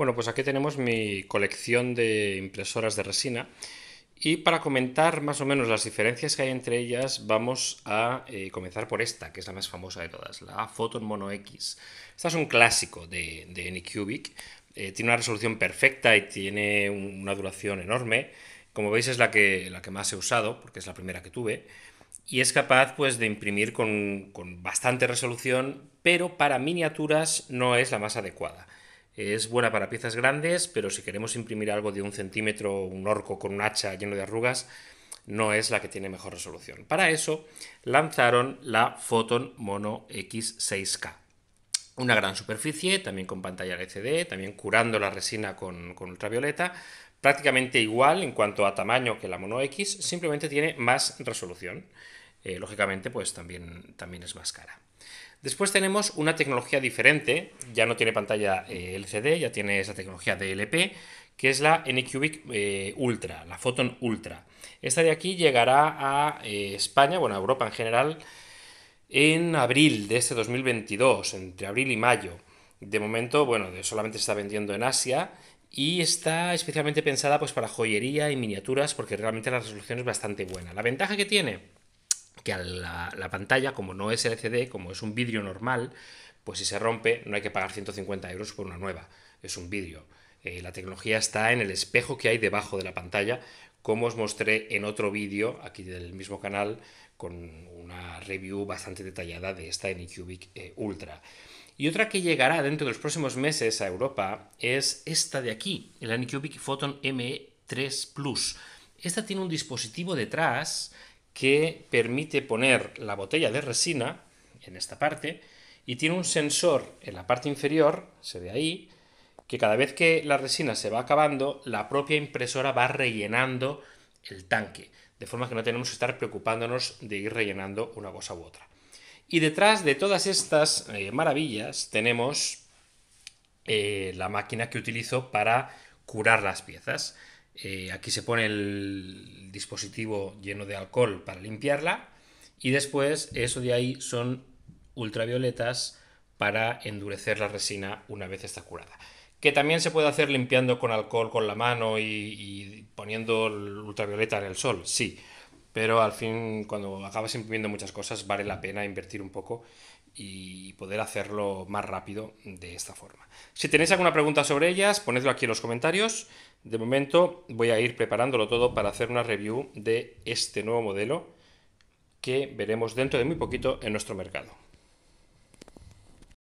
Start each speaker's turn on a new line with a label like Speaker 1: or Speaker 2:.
Speaker 1: Bueno, pues aquí tenemos mi colección de impresoras de resina y para comentar más o menos las diferencias que hay entre ellas vamos a eh, comenzar por esta, que es la más famosa de todas, la Photon Mono X. Esta es un clásico de, de Anycubic, eh, tiene una resolución perfecta y tiene una duración enorme. Como veis es la que, más he usado, porque es la primera que tuve, y es capaz pues, de imprimir con bastante resolución, pero para miniaturas no es la más adecuada. Es buena para piezas grandes, pero si queremos imprimir algo de un centímetro, un orco con un hacha lleno de arrugas, no es la que tiene mejor resolución. Para eso lanzaron la Photon Mono X6K. Una gran superficie, también con pantalla LCD, también curando la resina con, con ultravioleta, prácticamente igual en cuanto a tamaño que la Mono X, simplemente tiene más resolución. Eh, lógicamente pues también, también es más cara. Después tenemos una tecnología diferente, ya no tiene pantalla eh, LCD, ya tiene esa tecnología DLP, que es la NQubic eh, Ultra, la Photon Ultra. Esta de aquí llegará a España, bueno, a Europa en general, en abril de este 2022, entre abril y mayo. De momento, bueno, solamente se está vendiendo en Asia y está especialmente pensada pues, para joyería y miniaturas porque realmente la resolución es bastante buena. La ventaja que tiene, que a la, pantalla, como no es LCD, como es un vidrio normal, pues si se rompe no hay que pagar 150 euros por una nueva, es un vidrio. Eh, la tecnología está en el espejo que hay debajo de la pantalla, como os mostré en otro vídeo aquí del mismo canal con una review bastante detallada de esta Anycubic eh, Ultra. Y otra que llegará dentro de los próximos meses a Europa es esta de aquí, el Anycubic Photon ME3 Plus. Esta tiene un dispositivo detrás que permite poner la botella de resina en esta parte y tiene un sensor en la parte inferior, se ve ahí, que cada vez que la resina se va acabando, la propia impresora va rellenando el tanque, de forma que no tenemos que estar preocupándonos de ir rellenando una cosa u otra. Y detrás de todas estas eh, maravillas tenemos eh, la máquina que utilizo para curar las piezas. Eh, aquí se pone el dispositivo lleno de alcohol para limpiarla y después eso de ahí son ultravioletas para endurecer la resina una vez está curada. Que también se puede hacer limpiando con alcohol con la mano y, poniendo ultravioleta en el sol, sí. Pero al fin, cuando acabas imprimiendo muchas cosas, vale la pena invertir un poco y poder hacerlo más rápido de esta forma. Si tenéis alguna pregunta sobre ellas, ponedlo aquí en los comentarios. De momento voy a ir preparándolo todo para hacer una review de este nuevo modelo que veremos dentro de muy poquito en nuestro mercado.